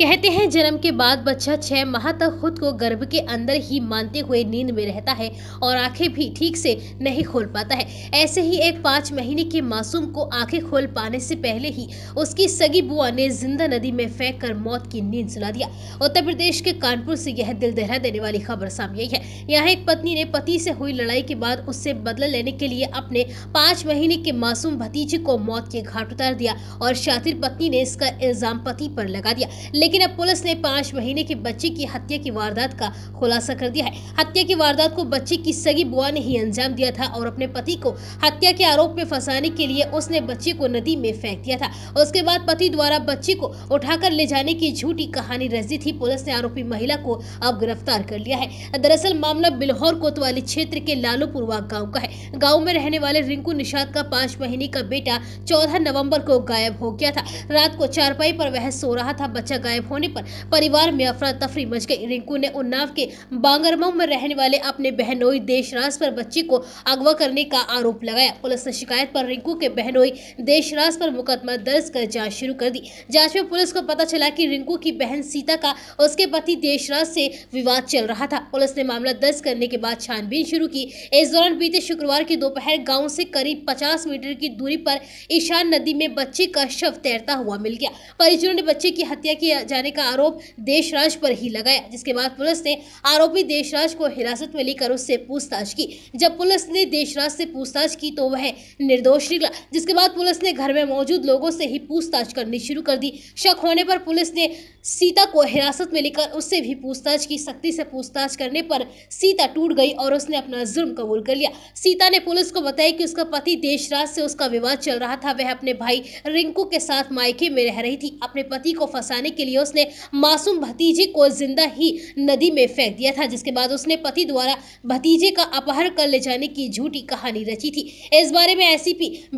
कहते हैं जन्म के बाद बच्चा छः माह तक खुद को गर्भ के अंदर ही मानते हुए नींद में रहता है और आंखें भी ठीक से नहीं खोल पाता है ऐसे ही एक पाँच महीने के मासूम को आंखें खोल पाने से पहले ही उसकी सगी बुआ ने जिंदा नदी में फेंक कर मौत की नींद सुना दिया उत्तर प्रदेश के कानपुर से यह दिल दहरा देने वाली खबर सामने आई है यहाँ एक पत्नी ने पति से हुई लड़ाई के बाद उससे बदला लेने के लिए अपने पाँच महीने के मासूम भतीजे को मौत के घाट उतार दिया और शातिर पत्नी ने इसका इल्ज़ाम पति पर लगा दिया लेकिन लेकिन अब पुलिस ने पांच महीने की बच्ची की हत्या की वारदात का खुलासा कर दिया है हत्या की वारदात को बच्ची की सगी बुआ ने ही अंजाम दिया था और अपने पति को हत्या के आरोप में फंसाने के लिए उसने बच्चे को नदी में फेंक दिया था उसके बाद पति द्वारा बच्ची को उठाकर ले जाने की झूठी कहानी रजी थी पुलिस ने आरोपी महिला को अब गिरफ्तार कर लिया है दरअसल मामला बिलहौर कोतवाली क्षेत्र के लालूपुरवा गाँव का है गाँव में रहने वाले रिंकू निषाद का पांच महीने का बेटा चौदह नवम्बर को गायब हो गया था रात को चारपाई पर वह सो रहा था बच्चा गायब होने पर परिवार में अफरा तफरी मच गई रिंकू ने उन्नाव के बांगरमऊ में रहने वाले अपने बहनोई देशराज पर बच्ची को अगवा करने का आरोप लगाया पुलिस ने शिकायत पर रिंकू के बहनोई देशराज पर मुकदमा दर्ज कर जांच शुरू कर दी जांच में पुलिस को पता चला की रिंकू की बहन सीता का उसके पति देशराज से विवाद चल रहा था पुलिस ने मामला दर्ज करने के बाद छानबीन शुरू की इस दौरान बीते शुक्रवार की दोपहर गाँव से करीब पचास मीटर की दूरी पर ईशान नदी में बच्चे का शव तैरता हुआ मिल गया परिजनों ने बच्चे की हत्या की जाने का आरोप देशराज पर ही लगाया जिसके बाद पुलिस ने आरोपी देशराज को हिरासत में लेकर उससे पूछताछ की जब पुलिस ने देशराज से पूछताछ की तो वह निर्दोष निकला जिसके बाद पुलिस ने घर में मौजूद लोगों से ही पूछताछ करनी शुरू कर दी शक होने पर पुलिस ने सीता को हिरासत में लेकर उससे भी पूछताछ की सख्ती से पूछताछ करने पर सीता टूट गई और उसने अपना जुर्म कबूल कर लिया सीता ने पुलिस को बताया कि उसका पति देशराज से उसका विवाद चल रहा था वह अपने भाई रिंकू के साथ मायके में रह रही थी अपने पति को फंसाने के लिए लिए उसने मासूम भतीजे को जिंदा ही नदी में फेंक दिया था जिसके बाद उसने पति द्वारा भतीजे का अपहर कर ले जाने की झूठी कहानी रची थी इस बारे में एस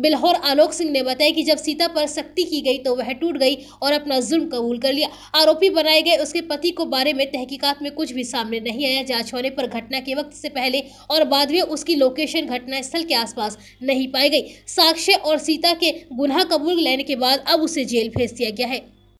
बिल्हौर आलोक सिंह ने बताया कि जब सीता पर सख्ती की गई तो वह टूट गई और अपना जुर्म कबूल कर लिया आरोपी बनाए गए उसके पति को बारे में तहकीकात में कुछ भी सामने नहीं आया जांच होने पर घटना के वक्त से पहले और बाद में उसकी लोकेशन घटनास्थल के आसपास नहीं पाई गई साक्ष्य और सीता के गुनाह कबूल लेने के बाद अब उसे जेल भेज दिया गया है